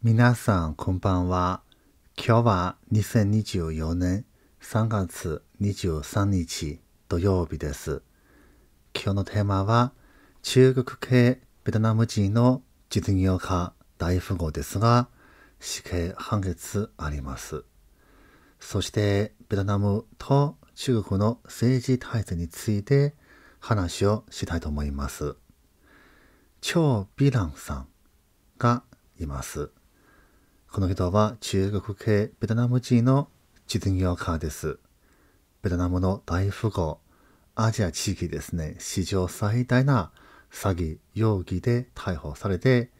皆さん、こんばんは。今日は2024年3月23日土曜日です。今日のテーマは、中国系ベトナム人の実業家大富豪ですが、死刑判決あります。そして、ベトナムと中国の政治体制について話をしたいと思います。ビランさんがいます。この人は中国系ベトナム人の実業家です。ベトナムの大富豪、アジア地域ですね、史上最大な詐欺容疑で逮捕されて、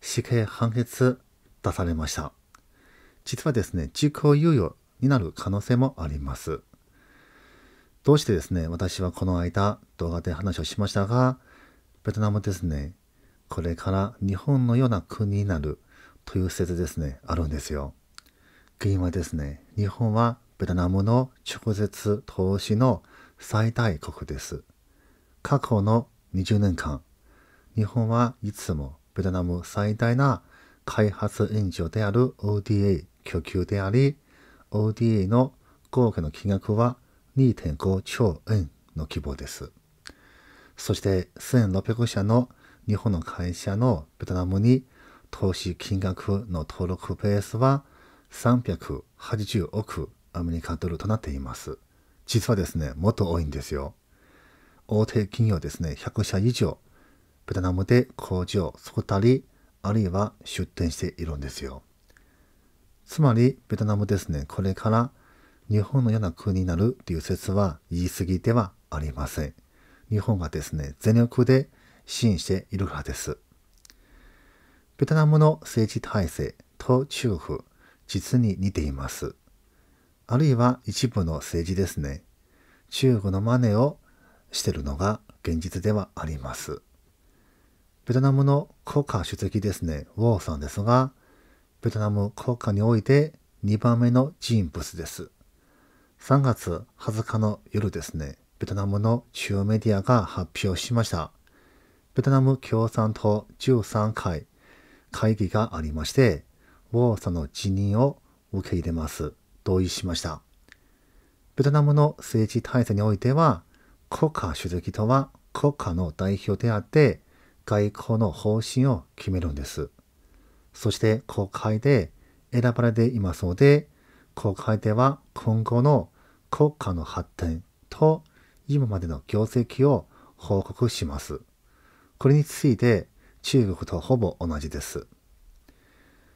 死刑判決出されました。実はですね、実行猶予になる可能性もあります。どうしてですね、私はこの間動画で話をしましたが、ベトナムですね、これから日本のような国になるという説ですね、あるんですよ。原因はですね、日本はベトナムの直接投資の最大国です。過去の20年間、日本はいつもベトナム最大な開発援助である ODA 供給であり、ODA の合計の金額は2.5兆円の規模です。そして1600社の日本の会社のベトナムに投資金額の登録ベースは380億アメリカドルとなっています。実はですね、もっと多いんですよ。大手企業ですね、100社以上、ベトナムで工場を作ったり、あるいは出店しているんですよ。つまり、ベトナムですね、これから日本のような国になるという説は言い過ぎではありません。日本がですね、全力で支援しているからです。ベトナムの政治体制と中府、実に似ています。あるいは一部の政治ですね。中国の真似をしてるのが現実ではあります。ベトナムの国家主席ですね、ウォーさんですが、ベトナム国家において2番目の人物です。3月20日の夜ですね、ベトナムの中央メディアが発表しました。ベトナム共産党13回会議がありまして、ウォーさんの辞任を受け入れます。同意しました。ベトナムの政治体制においては、国家主席とは国家の代表であって、外交の方針を決めるんです。そして国会で選ばれていますので、国会では今後の国家の発展と今までの業績を報告します。これについて中国とほぼ同じです。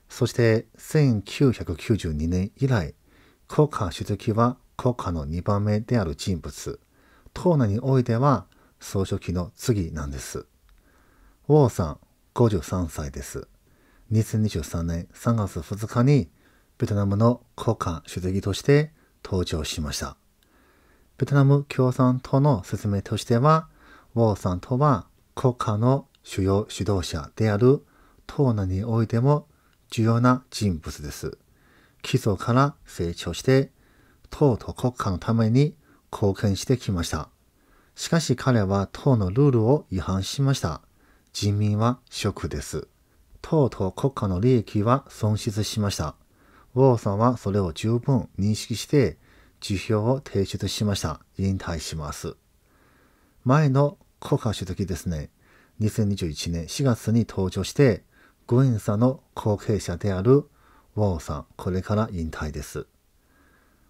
そして1992年以来、国家主席は国家の2番目である人物、党内においては総書記の次なんです。ウォーさん、53歳です。2023年3月2日にベトナムの国家主席として登場しました。ベトナム共産党の説明としては、ウォーさんとは国家の主要指導者である東南においても重要な人物です。基礎から成長して、党と国家のために貢献してきました。しかし彼は党のルールを違反しました。人民はショックです。党と国家の利益は損失しました。ウォーさんはそれを十分認識して、辞表を提出しました。引退します。前の国家主席ですね。2021年4月に登場して、グエンさんの後継者であるウォーさん、これから引退です。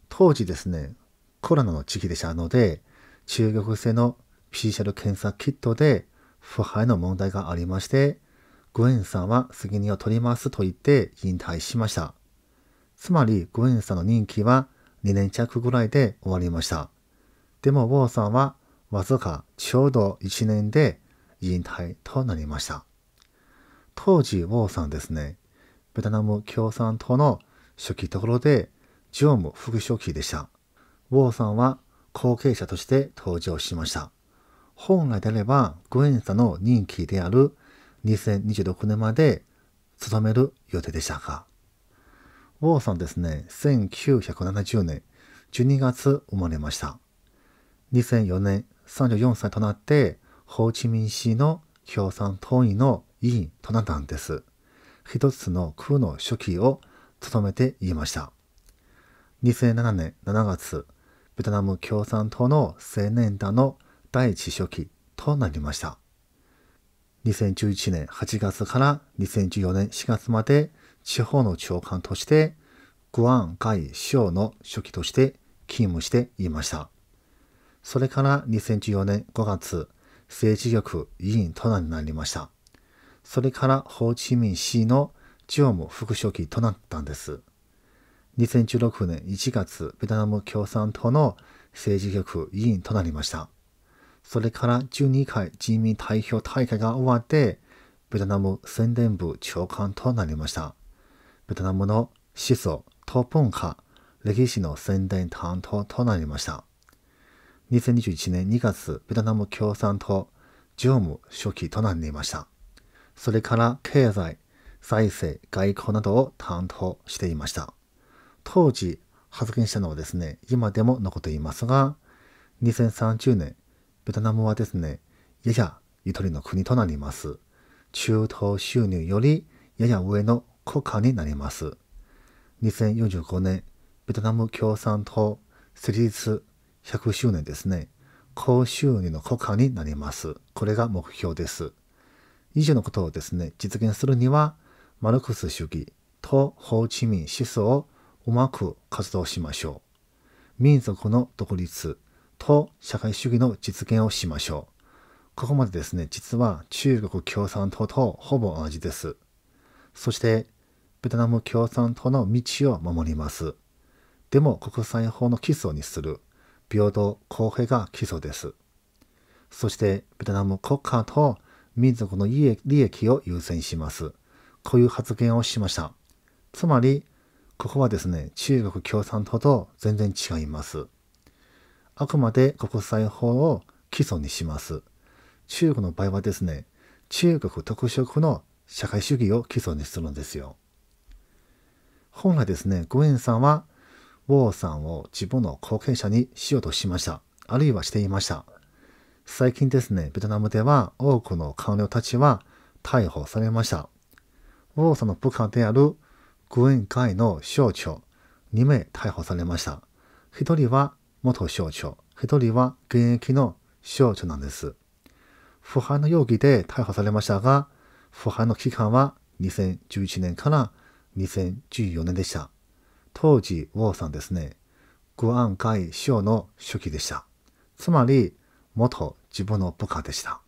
当時ですね、コロナの時期でしたので、中国製の PCR 検査キットで腐敗の問題がありまして、グエンさんは責任を取りますと言って引退しました。つまり、グエンさんの任期は2年弱ぐらいで終わりました。でも、ウォーさんはわずかちょうど1年で引退となりました。当時、ウォーさんですね、ベトナム共産党の初期ところで常務副書記でした。ウォーさんは後継者として登場しました。本来であれば、グエンさんの任期である2026年まで務める予定でしたが、ウォーさんですね、1970年12月生まれました。2004年34歳となってホーチミン市の共産党員の委員となったんです。一つの区の書記を務めていました。2007年7月、ベトナム共産党の青年団の第一書記となりました。2011年8月から2014年4月まで地方の長官として、グアン会省の書記として勤務していました。それから2014年5月、政治局委員となりました。それからホーチミン市の常務副書記となったんです。2016年1月、ベトナム共産党の政治局委員となりました。それから12回人民代表大会が終わって、ベトナム宣伝部長官となりました。ベトナムの思想、ト文化、歴史の宣伝担当となりました。2021年2月、ベトナム共産党常務書記となっていました。それから経済、財政、外交などを担当していました。当時発言したのはですね、今でも残っていますが、2030年、ベトナムはですね、ややゆとりの国となります。中東収入よりやや上の国家になります。2045年、ベトナム共産党設立100周年ですね。高収入の国家になります。これが目標です。以上のことをですね、実現するには、マルクス主義とホーチミン思想をうまく活動しましょう。民族の独立と社会主義の実現をしましょう。ここまでですね、実は中国共産党とほぼ同じです。そして、ベトナム共産党の道を守ります。でも国際法の基礎にする。平等公平が基礎です。そしてベトナム国家と民族の利益を優先します。こういう発言をしました。つまり、ここはですね、中国共産党と全然違います。あくまで国際法を基礎にします。中国の場合はですね、中国特色の社会主義を基礎にするんですよ。本来ですね、グエンさんはウォーさんを自分の後継者にしようとしました。あるいはしていました。最近ですね、ベトナムでは多くの官僚たちは逮捕されました。ウォーさんの部下である軍会の省庁2名逮捕されました。1人は元省庁、1人は現役の省庁なんです。腐敗の容疑で逮捕されましたが、腐敗の期間は2011年から2014年でした。当時王さんですね、グアン師匠の初期でした。つまり、元自分の部下でした。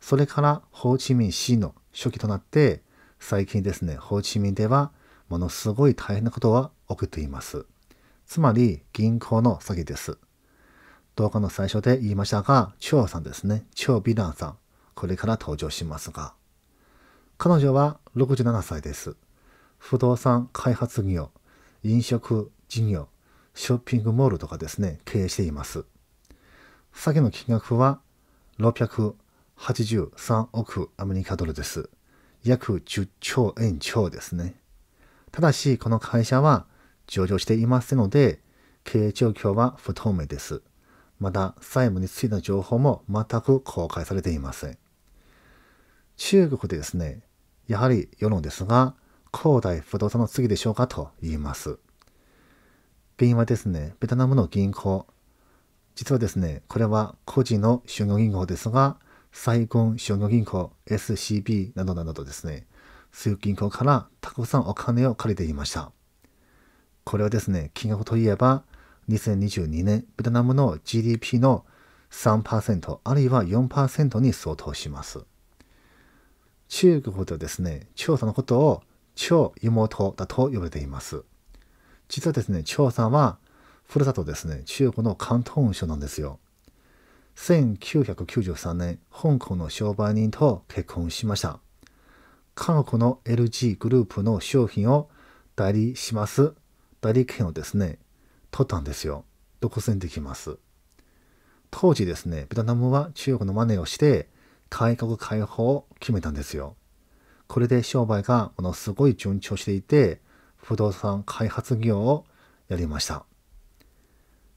それからホーチミン市の初期となって、最近ですね、ホーチミンではものすごい大変なことは起きています。つまり銀行の詐欺です。動画の最初で言いましたが、ウさんですね、ビ美ンさん、これから登場しますが、彼女は67歳です。不動産開発業、飲食事業、ショッピングモールとかですね、経営しています。先の金額は683億アメリカドルです。約10兆円超ですね。ただし、この会社は上場していませんので、経営状況は不透明です。また、債務についての情報も全く公開されていません。中国でですね、やはり世論ですが、高大不動産の次でしょうかと言います。原因はですね、ベトナムの銀行。実はですね、これは個人の商業銀行ですが、サイゴン商業銀行 SCB などなどとですね、そういう銀行からたくさんお金を借りていました。これはですね、金額といえば、2022年ベトナムの GDP の3%あるいは4%に相当します。中国ではですね、調査のことを超妹だと呼ばれています。実はですね、長さんは、ふるさとですね、中国の広東省なんですよ。1993年、香港の商売人と結婚しました。韓国の LG グループの商品を代理します。代理権をですね、取ったんですよ。独占できます。当時ですね、ベトナムは中国の真似をして、改革開放を決めたんですよ。これで商売がものすごい順調していて、不動産開発業をやりました。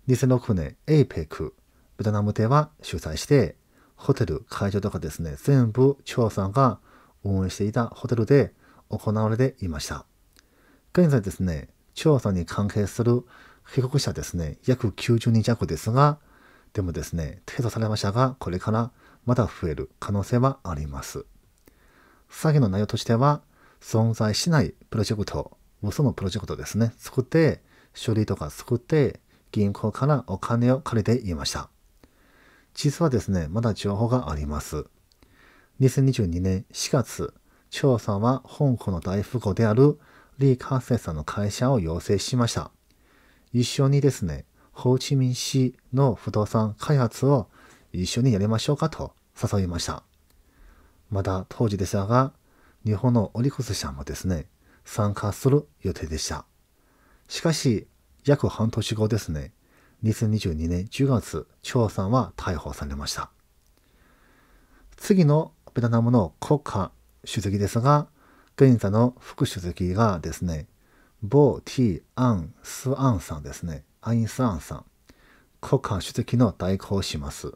2006年 APEC、ベトナムでは主催して、ホテル、会場とかですね、全部調さんが運営していたホテルで行われていました。現在ですね、調さんに関係する被告者ですね、約90人弱ですが、でもですね、提訴されましたが、これからまだ増える可能性はあります。詐欺の内容としては、存在しないプロジェクト、嘘のプロジェクトですね、作って、書類とか作って、銀行からお金を借りていました。実はですね、まだ情報があります。2022年4月、調査は香港の大富豪である李カセさんの会社を要請しました。一緒にですね、ホーチミン市の不動産開発を一緒にやりましょうかと誘いました。まだ当時でしたが、日本のオリックス社もですね、参加する予定でした。しかし、約半年後ですね、2022年10月、張さんは逮捕されました。次のベトナムの国家主席ですが、現在の副主席がですね、ボー・ティ・アン・スアンさんですね、アイン・スアンさん、国家主席の代行をします。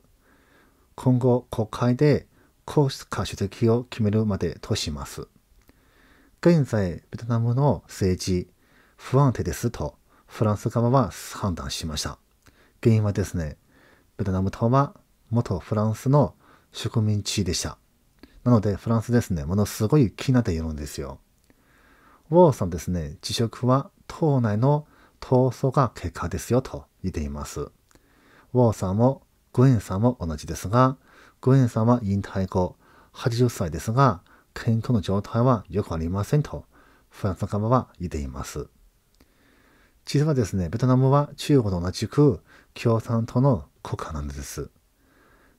今後、国会で皇室か主席を決めるまでとします。現在、ベトナムの政治、不安定ですと、フランス側は判断しました。原因はですね、ベトナム島は元フランスの植民地でした。なので、フランスですね、ものすごい気になっているんですよ。ウォーさんですね、辞職は党内の闘争が結果ですよと言っています。ウォーさんもグエンさんも同じですが、グエンさんは引退後、80歳ですが、健康の状態はよくありませんと、フランス側は言っています。実はですね、ベトナムは中国と同じく共産党の国家なんです。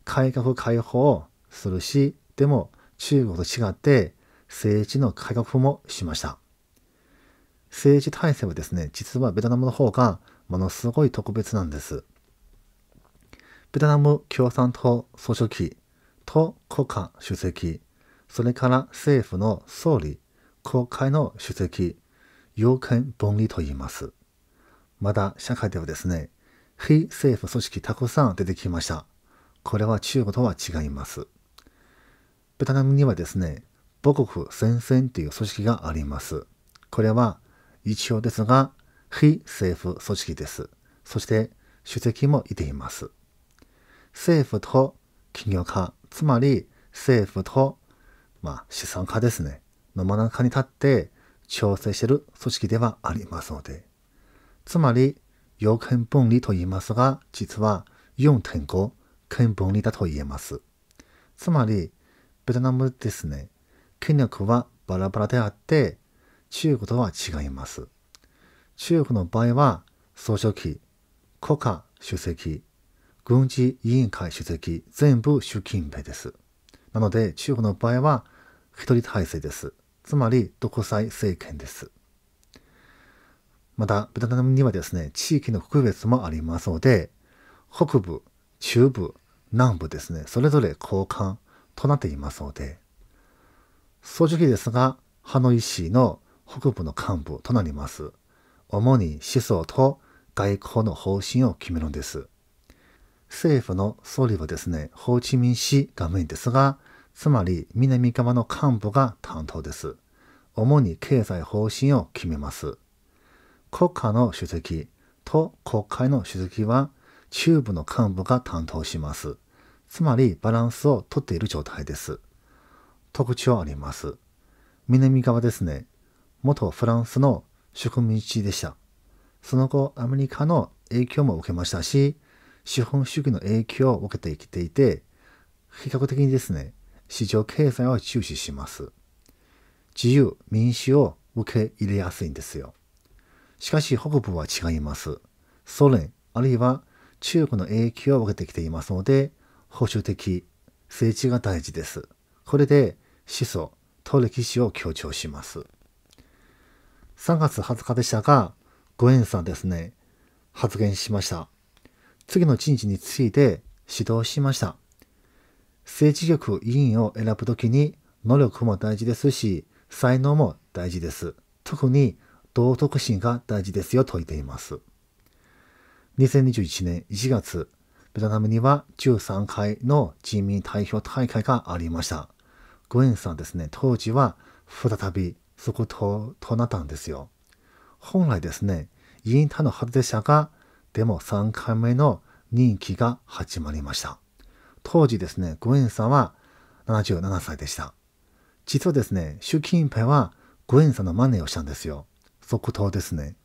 改革開放をするし、でも中国と違って政治の改革もしました。政治体制はですね、実はベトナムの方がものすごい特別なんです。ベトナム共産党総書記と国家主席、それから政府の総理、国会の主席、要件分離と言います。まだ社会ではですね、非政府組織たくさん出てきました。これは中国とは違います。ベトナムにはですね、母国戦線という組織があります。これは一応ですが、非政府組織です。そして、主席もいています。政府と企業家、つまり政府と、まあ、資産家ですね、の真ん中に立って調整している組織ではありますので、つまり、要件分離と言いますが、実は4.5件分離だと言えます。つまり、ベトナムですね、権力はバラバラであって、中国とは違います。中国の場合は、総書記、国家主席、軍事委員会主席、全部習近平です。なので、中国の場合は、一人体制です。つまり、独裁政権です。また、ベトナムにはですね、地域の区別もありますので、北部、中部、南部ですね、それぞれ交換となっていますので、正直ですが、ハノイ市の北部の幹部となります。主に思想と外交の方針を決めるんです。政府の総理はですね、ホーチミン市がメインですが、つまり南側の幹部が担当です。主に経済方針を決めます。国家の主席と国会の主席は中部の幹部が担当します。つまりバランスをとっている状態です。特徴あります。南側ですね。元フランスの植民地でした。その後アメリカの影響も受けましたし、資本主義の影響を受けてきていて、比較的にですね、市場経済を注視します。自由、民主を受け入れやすいんですよ。しかし北部は違います。ソ連、あるいは中国の影響を受けてきていますので、保守的、政治が大事です。これで思想と歴史を強調します。3月20日でしたが、ご縁さんですね、発言しました。次の人事について指導しました。政治局委員を選ぶときに能力も大事ですし、才能も大事です。特に道徳心が大事ですよと言っています。2021年1月、ベトナムには13回の人民代表大会がありました。グエンさんですね、当時は再び即答となったんですよ。本来ですね、委員他の発電者がでも3回目の任期が始まりました。当時ですね、グエンさんは77歳でした。実はですね、習近平はグエンさんの真似をしたんですよ。即答ですね。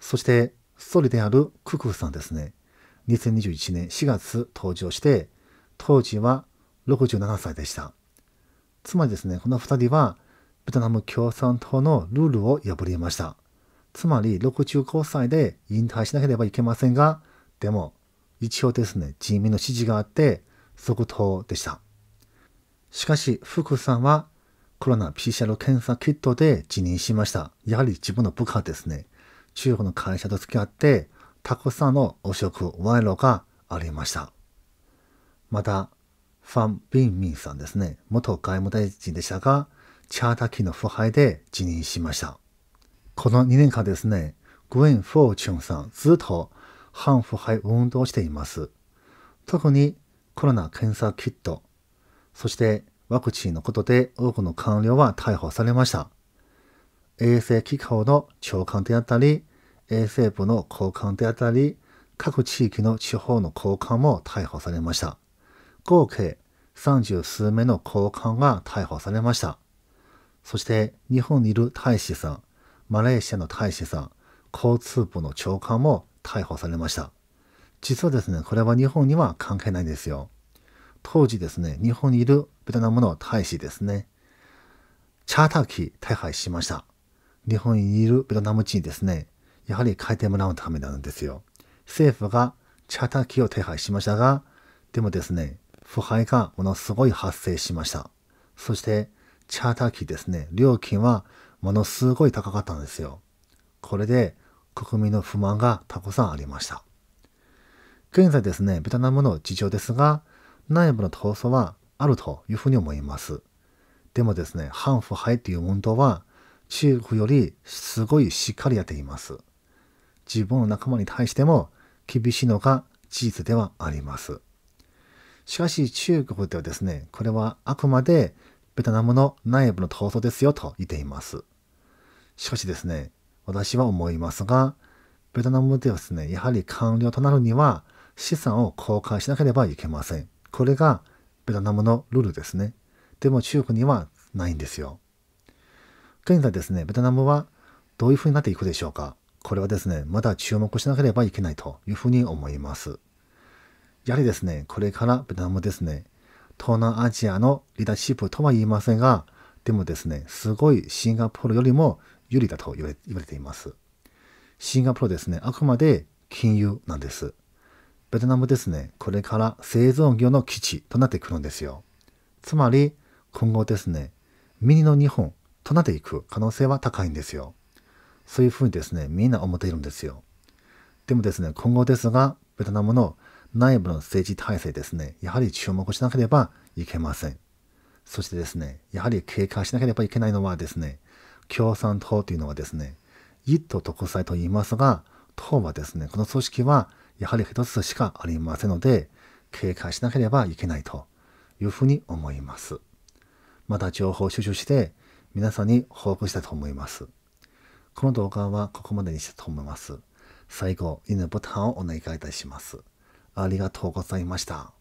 そして、総理であるククさんですね。2021年4月登場して、当時は67歳でした。つまりですね、この2人はベトナム共産党のルールを破りました。つまり65歳で引退しなければいけませんが、でも、一応ですね、人民の支持があって、即答でした。しかし、福さんはコロナ PCR 検査キットで辞任しました。やはり自分の部下ですね。中国の会社と付き合って、たくさんの汚職、賄賂がありました。また、ファン・ビンミンさんですね。元外務大臣でしたが、チャーター機の腐敗で辞任しました。この2年間ですね、グェン・フォーチュンさん、ずっと反腐敗運動をしています。特にコロナ検査キット、そしてワクチンのことで多くの官僚は逮捕されました。衛生機構の長官であったり、衛生部の高官であったり、各地域の地方の高官も逮捕されました。合計30数名の高官が逮捕されました。そして日本にいる大使さん、マレーシアの大使さん、交通部の長官も逮捕されました。実はですね、これは日本には関係ないんですよ。当時ですね、日本にいるベトナムの大使ですね、チャーター機手配しました。日本にいるベトナム人ですね、やはり変えてもらうためなんですよ。政府がチャーター機を手配しましたが、でもですね、腐敗がものすごい発生しました。そして、チャーター機ですね、料金はものすごい高かったんですよ。これで国民の不満がたくさんありました。現在ですね、ベトナムの事情ですが、内部の闘争はあるというふうに思います。でもですね、反腐敗という運動は中国よりすごいしっかりやっています。自分の仲間に対しても厳しいのが事実ではあります。しかし中国ではですね、これはあくまでベトナムの内部の闘争ですよと言っています。しかしですね、私は思いますが、ベトナムではですね、やはり官僚となるには資産を公開しなければいけません。これがベトナムのルールですね。でも中国にはないんですよ。現在ですね、ベトナムはどういうふうになっていくでしょうか。これはですね、まだ注目しなければいけないというふうに思います。やはりですね、これからベトナムですね、東南アジアのリーダーシップとは言いませんが、でもですね、すごいシンガポールよりも有利だと言われています。シンガポールですね、あくまで金融なんです。ベトナムですね、これから製造業の基地となってくるんですよ。つまり、今後ですね、ミニの日本となっていく可能性は高いんですよ。そういうふうにですね、みんな思っているんですよ。でもですね、今後ですが、ベトナムの内部の政治体制ですね、やはり注目しなければいけません。そしてですね、やはり警戒しなければいけないのはですね、共産党というのはですね、一党独裁と言いますが、党はですね、この組織はやはり一つしかありませんので、警戒しなければいけないというふうに思います。また情報収集して皆さんに報告したいと思います。この動画はここまでにしたいと思います。最後、いいねボタンをお願いいたします。ありがとうございました。